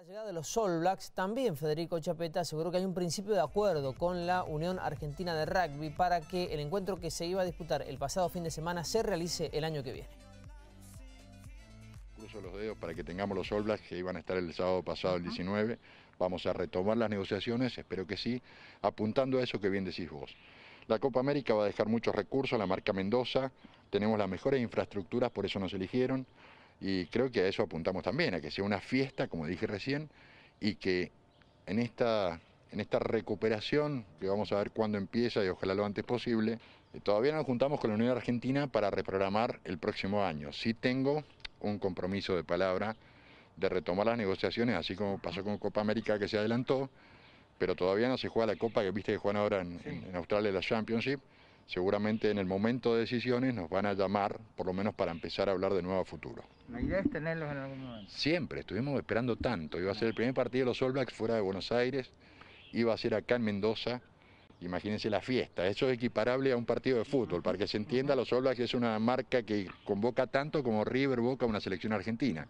la llegada de los All Blacks, también Federico Chapeta aseguró que hay un principio de acuerdo con la Unión Argentina de Rugby para que el encuentro que se iba a disputar el pasado fin de semana se realice el año que viene. Cruzo los dedos para que tengamos los All Blacks que iban a estar el sábado pasado, el 19. Vamos a retomar las negociaciones, espero que sí, apuntando a eso que bien decís vos. La Copa América va a dejar muchos recursos, la marca Mendoza, tenemos las mejores infraestructuras, por eso nos eligieron. Y creo que a eso apuntamos también, a que sea una fiesta, como dije recién, y que en esta, en esta recuperación, que vamos a ver cuándo empieza y ojalá lo antes posible, eh, todavía nos juntamos con la Unión Argentina para reprogramar el próximo año. Sí tengo un compromiso de palabra de retomar las negociaciones, así como pasó con Copa América que se adelantó, pero todavía no se juega la Copa que viste que juegan ahora en Australia la Championship seguramente en el momento de decisiones nos van a llamar, por lo menos para empezar a hablar de nuevo a futuro. La idea es tenerlos en algún momento. Siempre, estuvimos esperando tanto. Iba a ser el primer partido de los All Blacks fuera de Buenos Aires, iba a ser acá en Mendoza. Imagínense la fiesta, eso es equiparable a un partido de fútbol. Para que se entienda, los All Blacks es una marca que convoca tanto como River Boca una selección argentina.